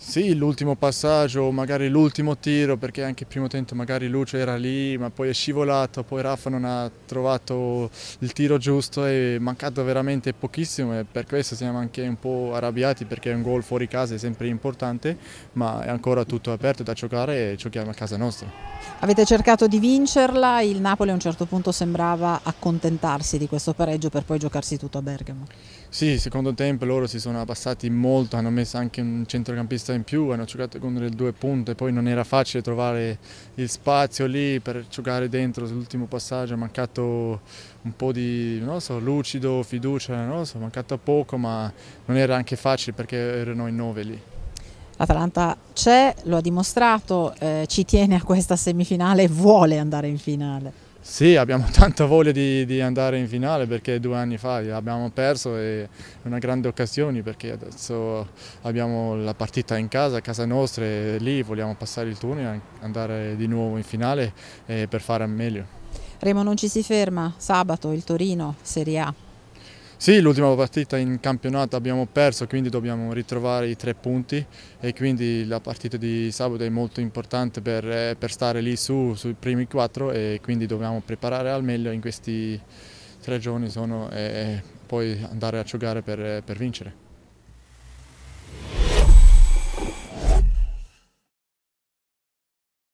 Sì, l'ultimo passaggio, magari l'ultimo tiro, perché anche il primo tempo magari Lucio era lì, ma poi è scivolato, poi Rafa non ha trovato il tiro giusto e è mancato veramente pochissimo e per questo siamo anche un po' arrabbiati perché un gol fuori casa è sempre importante, ma è ancora tutto aperto da giocare e giochiamo a casa nostra. Avete cercato di vincerla, il Napoli a un certo punto sembrava accontentarsi di questo pareggio per poi giocarsi tutto a Bergamo. Sì, secondo tempo loro si sono abbassati molto, hanno messo anche un centrocampista testa in più, hanno giocato con delle due punte, poi non era facile trovare il spazio lì per giocare dentro l'ultimo passaggio, è mancato un po' di so, lucido, fiducia, non so, è mancato poco, ma non era anche facile perché erano in nove lì. L'Atalanta c'è, lo ha dimostrato, eh, ci tiene a questa semifinale e vuole andare in finale. Sì, abbiamo tanta voglia di, di, andare in finale perché due anni fa abbiamo perso e è una grande occasione perché adesso abbiamo la partita in casa, a casa nostra e lì vogliamo passare il turno e andare di nuovo in finale eh, per fare meglio. Remo non ci si ferma, sabato il Torino, Serie A. Sì, l'ultima partita in campionato abbiamo perso, quindi dobbiamo ritrovare i tre punti e quindi la partita di sabato è molto importante per, eh, per stare lì su, sui primi quattro e quindi dobbiamo preparare al meglio in questi tre giorni sono, e eh, eh, poi andare a giocare per, per vincere.